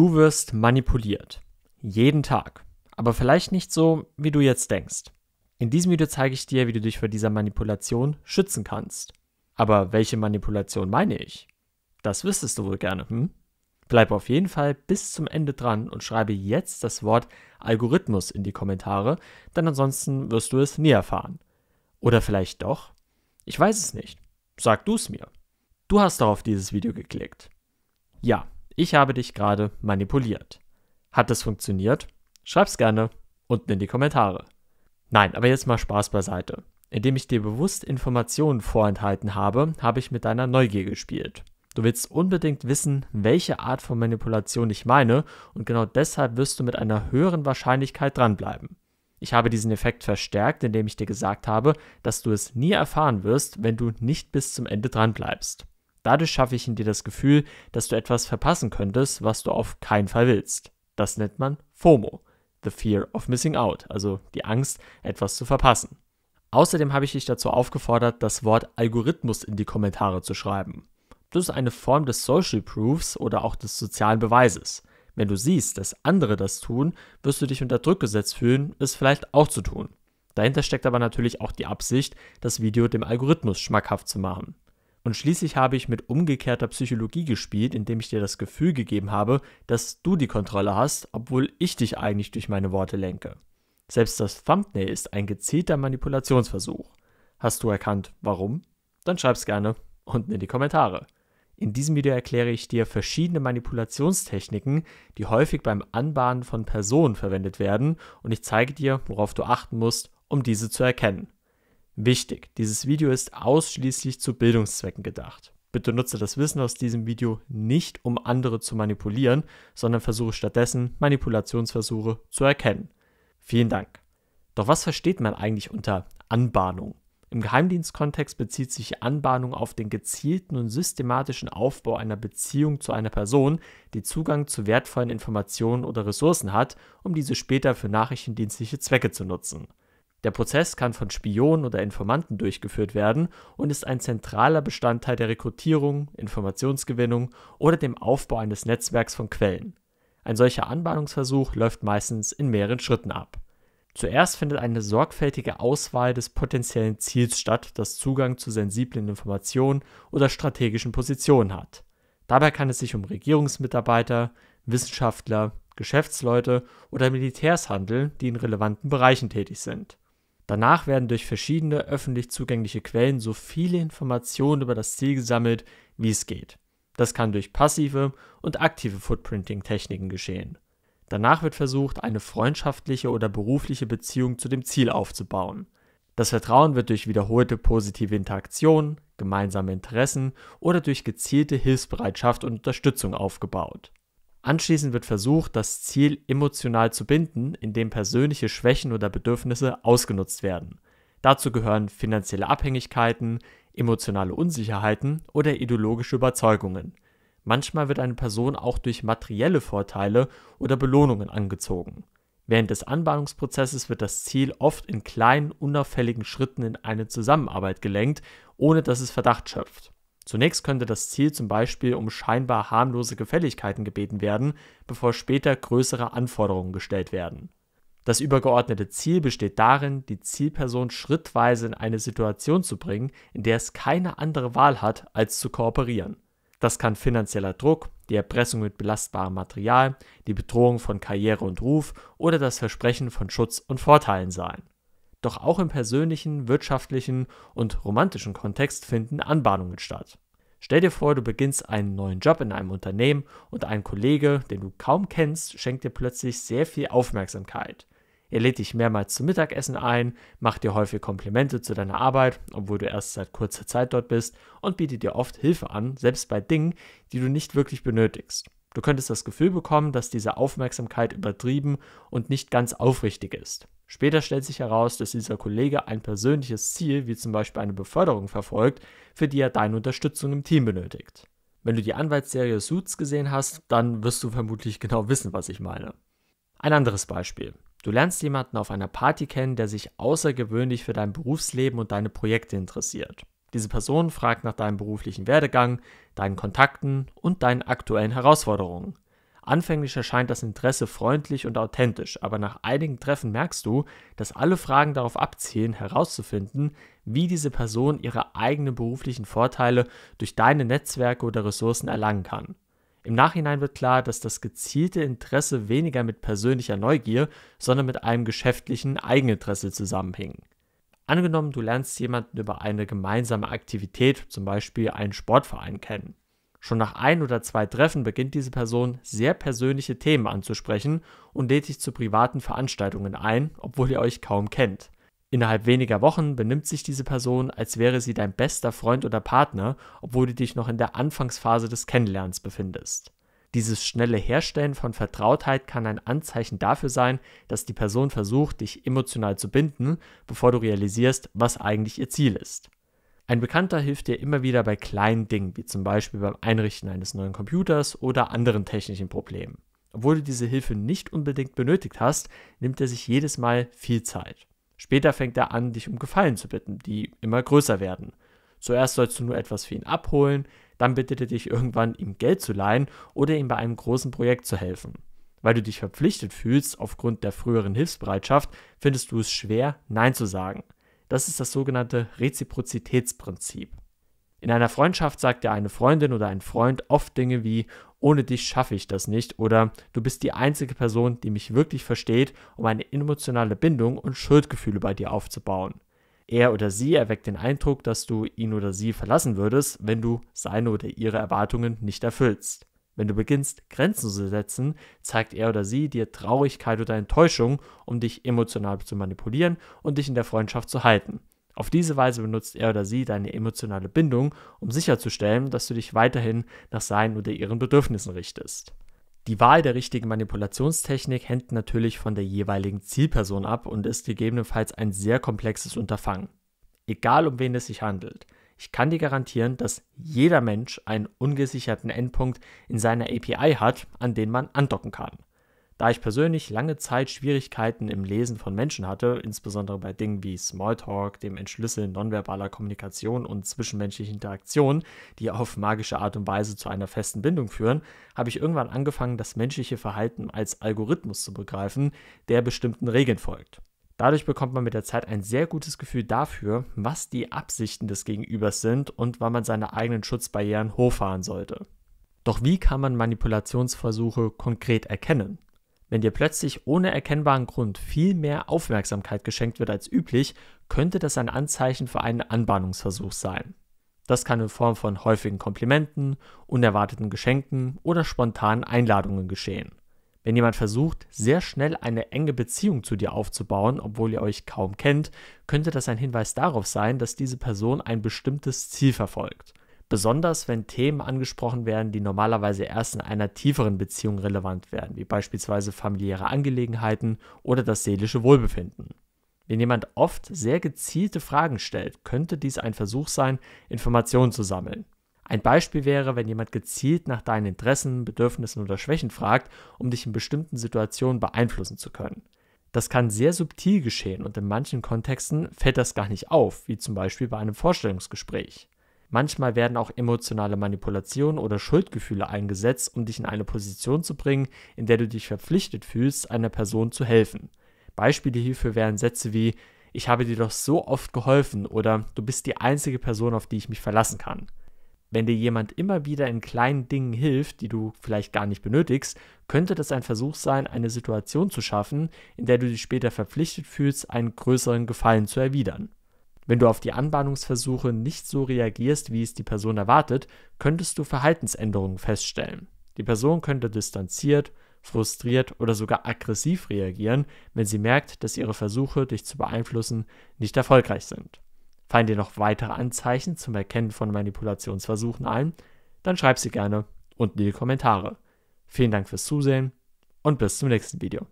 Du wirst manipuliert. Jeden Tag. Aber vielleicht nicht so, wie du jetzt denkst. In diesem Video zeige ich dir, wie du dich vor dieser Manipulation schützen kannst. Aber welche Manipulation meine ich? Das wüsstest du wohl gerne, hm? Bleib auf jeden Fall bis zum Ende dran und schreibe jetzt das Wort Algorithmus in die Kommentare, denn ansonsten wirst du es nie erfahren. Oder vielleicht doch? Ich weiß es nicht. Sag du es mir. Du hast doch auf dieses Video geklickt. Ja, ich habe dich gerade manipuliert. Hat es funktioniert? Schreib's gerne unten in die Kommentare. Nein, aber jetzt mal Spaß beiseite. Indem ich dir bewusst Informationen vorenthalten habe, habe ich mit deiner Neugier gespielt. Du willst unbedingt wissen, welche Art von Manipulation ich meine und genau deshalb wirst du mit einer höheren Wahrscheinlichkeit dranbleiben. Ich habe diesen Effekt verstärkt, indem ich dir gesagt habe, dass du es nie erfahren wirst, wenn du nicht bis zum Ende dranbleibst. Dadurch schaffe ich in dir das Gefühl, dass du etwas verpassen könntest, was du auf keinen Fall willst. Das nennt man FOMO, The Fear of Missing Out, also die Angst, etwas zu verpassen. Außerdem habe ich dich dazu aufgefordert, das Wort Algorithmus in die Kommentare zu schreiben. Das ist eine Form des Social Proofs oder auch des sozialen Beweises. Wenn du siehst, dass andere das tun, wirst du dich unter Druck gesetzt fühlen, es vielleicht auch zu tun. Dahinter steckt aber natürlich auch die Absicht, das Video dem Algorithmus schmackhaft zu machen. Und schließlich habe ich mit umgekehrter Psychologie gespielt, indem ich dir das Gefühl gegeben habe, dass du die Kontrolle hast, obwohl ich dich eigentlich durch meine Worte lenke. Selbst das Thumbnail ist ein gezielter Manipulationsversuch. Hast du erkannt, warum? Dann schreib's gerne unten in die Kommentare. In diesem Video erkläre ich dir verschiedene Manipulationstechniken, die häufig beim Anbahnen von Personen verwendet werden und ich zeige dir, worauf du achten musst, um diese zu erkennen. Wichtig, dieses Video ist ausschließlich zu Bildungszwecken gedacht. Bitte nutze das Wissen aus diesem Video nicht, um andere zu manipulieren, sondern versuche stattdessen Manipulationsversuche zu erkennen. Vielen Dank. Doch was versteht man eigentlich unter Anbahnung? Im Geheimdienstkontext bezieht sich Anbahnung auf den gezielten und systematischen Aufbau einer Beziehung zu einer Person, die Zugang zu wertvollen Informationen oder Ressourcen hat, um diese später für nachrichtendienstliche Zwecke zu nutzen. Der Prozess kann von Spionen oder Informanten durchgeführt werden und ist ein zentraler Bestandteil der Rekrutierung, Informationsgewinnung oder dem Aufbau eines Netzwerks von Quellen. Ein solcher Anbahnungsversuch läuft meistens in mehreren Schritten ab. Zuerst findet eine sorgfältige Auswahl des potenziellen Ziels statt, das Zugang zu sensiblen Informationen oder strategischen Positionen hat. Dabei kann es sich um Regierungsmitarbeiter, Wissenschaftler, Geschäftsleute oder Militärs handeln, die in relevanten Bereichen tätig sind. Danach werden durch verschiedene öffentlich zugängliche Quellen so viele Informationen über das Ziel gesammelt, wie es geht. Das kann durch passive und aktive Footprinting-Techniken geschehen. Danach wird versucht, eine freundschaftliche oder berufliche Beziehung zu dem Ziel aufzubauen. Das Vertrauen wird durch wiederholte positive Interaktionen, gemeinsame Interessen oder durch gezielte Hilfsbereitschaft und Unterstützung aufgebaut. Anschließend wird versucht, das Ziel emotional zu binden, indem persönliche Schwächen oder Bedürfnisse ausgenutzt werden. Dazu gehören finanzielle Abhängigkeiten, emotionale Unsicherheiten oder ideologische Überzeugungen. Manchmal wird eine Person auch durch materielle Vorteile oder Belohnungen angezogen. Während des Anbahnungsprozesses wird das Ziel oft in kleinen, unauffälligen Schritten in eine Zusammenarbeit gelenkt, ohne dass es Verdacht schöpft. Zunächst könnte das Ziel zum Beispiel um scheinbar harmlose Gefälligkeiten gebeten werden, bevor später größere Anforderungen gestellt werden. Das übergeordnete Ziel besteht darin, die Zielperson schrittweise in eine Situation zu bringen, in der es keine andere Wahl hat, als zu kooperieren. Das kann finanzieller Druck, die Erpressung mit belastbarem Material, die Bedrohung von Karriere und Ruf oder das Versprechen von Schutz und Vorteilen sein doch auch im persönlichen, wirtschaftlichen und romantischen Kontext finden Anbahnungen statt. Stell dir vor, du beginnst einen neuen Job in einem Unternehmen und ein Kollege, den du kaum kennst, schenkt dir plötzlich sehr viel Aufmerksamkeit. Er lädt dich mehrmals zum Mittagessen ein, macht dir häufig Komplimente zu deiner Arbeit, obwohl du erst seit kurzer Zeit dort bist, und bietet dir oft Hilfe an, selbst bei Dingen, die du nicht wirklich benötigst. Du könntest das Gefühl bekommen, dass diese Aufmerksamkeit übertrieben und nicht ganz aufrichtig ist. Später stellt sich heraus, dass dieser Kollege ein persönliches Ziel, wie zum Beispiel eine Beförderung, verfolgt, für die er deine Unterstützung im Team benötigt. Wenn du die Anwaltsserie Suits gesehen hast, dann wirst du vermutlich genau wissen, was ich meine. Ein anderes Beispiel. Du lernst jemanden auf einer Party kennen, der sich außergewöhnlich für dein Berufsleben und deine Projekte interessiert. Diese Person fragt nach deinem beruflichen Werdegang, deinen Kontakten und deinen aktuellen Herausforderungen. Anfänglich erscheint das Interesse freundlich und authentisch, aber nach einigen Treffen merkst du, dass alle Fragen darauf abzielen, herauszufinden, wie diese Person ihre eigenen beruflichen Vorteile durch deine Netzwerke oder Ressourcen erlangen kann. Im Nachhinein wird klar, dass das gezielte Interesse weniger mit persönlicher Neugier, sondern mit einem geschäftlichen Eigeninteresse zusammenhing. Angenommen, du lernst jemanden über eine gemeinsame Aktivität, zum Beispiel einen Sportverein, kennen. Schon nach ein oder zwei Treffen beginnt diese Person sehr persönliche Themen anzusprechen und lädt dich zu privaten Veranstaltungen ein, obwohl ihr euch kaum kennt. Innerhalb weniger Wochen benimmt sich diese Person, als wäre sie dein bester Freund oder Partner, obwohl du dich noch in der Anfangsphase des Kennenlernens befindest. Dieses schnelle Herstellen von Vertrautheit kann ein Anzeichen dafür sein, dass die Person versucht, dich emotional zu binden, bevor du realisierst, was eigentlich ihr Ziel ist. Ein Bekannter hilft dir immer wieder bei kleinen Dingen, wie zum Beispiel beim Einrichten eines neuen Computers oder anderen technischen Problemen. Obwohl du diese Hilfe nicht unbedingt benötigt hast, nimmt er sich jedes Mal viel Zeit. Später fängt er an, dich um Gefallen zu bitten, die immer größer werden. Zuerst sollst du nur etwas für ihn abholen, dann bittet er dich irgendwann, ihm Geld zu leihen oder ihm bei einem großen Projekt zu helfen. Weil du dich verpflichtet fühlst aufgrund der früheren Hilfsbereitschaft, findest du es schwer, Nein zu sagen. Das ist das sogenannte Reziprozitätsprinzip. In einer Freundschaft sagt ja eine Freundin oder ein Freund oft Dinge wie ohne dich schaffe ich das nicht oder du bist die einzige Person, die mich wirklich versteht, um eine emotionale Bindung und Schuldgefühle bei dir aufzubauen. Er oder sie erweckt den Eindruck, dass du ihn oder sie verlassen würdest, wenn du seine oder ihre Erwartungen nicht erfüllst. Wenn du beginnst, Grenzen zu setzen, zeigt er oder sie dir Traurigkeit oder Enttäuschung, um dich emotional zu manipulieren und dich in der Freundschaft zu halten. Auf diese Weise benutzt er oder sie deine emotionale Bindung, um sicherzustellen, dass du dich weiterhin nach seinen oder ihren Bedürfnissen richtest. Die Wahl der richtigen Manipulationstechnik hängt natürlich von der jeweiligen Zielperson ab und ist gegebenenfalls ein sehr komplexes Unterfangen. Egal um wen es sich handelt. Ich kann dir garantieren, dass jeder Mensch einen ungesicherten Endpunkt in seiner API hat, an den man andocken kann. Da ich persönlich lange Zeit Schwierigkeiten im Lesen von Menschen hatte, insbesondere bei Dingen wie Smalltalk, dem Entschlüsseln nonverbaler Kommunikation und zwischenmenschlichen Interaktionen, die auf magische Art und Weise zu einer festen Bindung führen, habe ich irgendwann angefangen, das menschliche Verhalten als Algorithmus zu begreifen, der bestimmten Regeln folgt. Dadurch bekommt man mit der Zeit ein sehr gutes Gefühl dafür, was die Absichten des Gegenübers sind und wann man seine eigenen Schutzbarrieren hochfahren sollte. Doch wie kann man Manipulationsversuche konkret erkennen? Wenn dir plötzlich ohne erkennbaren Grund viel mehr Aufmerksamkeit geschenkt wird als üblich, könnte das ein Anzeichen für einen Anbahnungsversuch sein. Das kann in Form von häufigen Komplimenten, unerwarteten Geschenken oder spontanen Einladungen geschehen. Wenn jemand versucht, sehr schnell eine enge Beziehung zu dir aufzubauen, obwohl ihr euch kaum kennt, könnte das ein Hinweis darauf sein, dass diese Person ein bestimmtes Ziel verfolgt. Besonders wenn Themen angesprochen werden, die normalerweise erst in einer tieferen Beziehung relevant werden, wie beispielsweise familiäre Angelegenheiten oder das seelische Wohlbefinden. Wenn jemand oft sehr gezielte Fragen stellt, könnte dies ein Versuch sein, Informationen zu sammeln. Ein Beispiel wäre, wenn jemand gezielt nach deinen Interessen, Bedürfnissen oder Schwächen fragt, um dich in bestimmten Situationen beeinflussen zu können. Das kann sehr subtil geschehen und in manchen Kontexten fällt das gar nicht auf, wie zum Beispiel bei einem Vorstellungsgespräch. Manchmal werden auch emotionale Manipulationen oder Schuldgefühle eingesetzt, um dich in eine Position zu bringen, in der du dich verpflichtet fühlst, einer Person zu helfen. Beispiele hierfür wären Sätze wie Ich habe dir doch so oft geholfen oder Du bist die einzige Person, auf die ich mich verlassen kann. Wenn dir jemand immer wieder in kleinen Dingen hilft, die du vielleicht gar nicht benötigst, könnte das ein Versuch sein, eine Situation zu schaffen, in der du dich später verpflichtet fühlst, einen größeren Gefallen zu erwidern. Wenn du auf die Anbahnungsversuche nicht so reagierst, wie es die Person erwartet, könntest du Verhaltensänderungen feststellen. Die Person könnte distanziert, frustriert oder sogar aggressiv reagieren, wenn sie merkt, dass ihre Versuche, dich zu beeinflussen, nicht erfolgreich sind. Fallen dir noch weitere Anzeichen zum Erkennen von Manipulationsversuchen ein? Dann schreib sie gerne unten in die Kommentare. Vielen Dank fürs Zusehen und bis zum nächsten Video.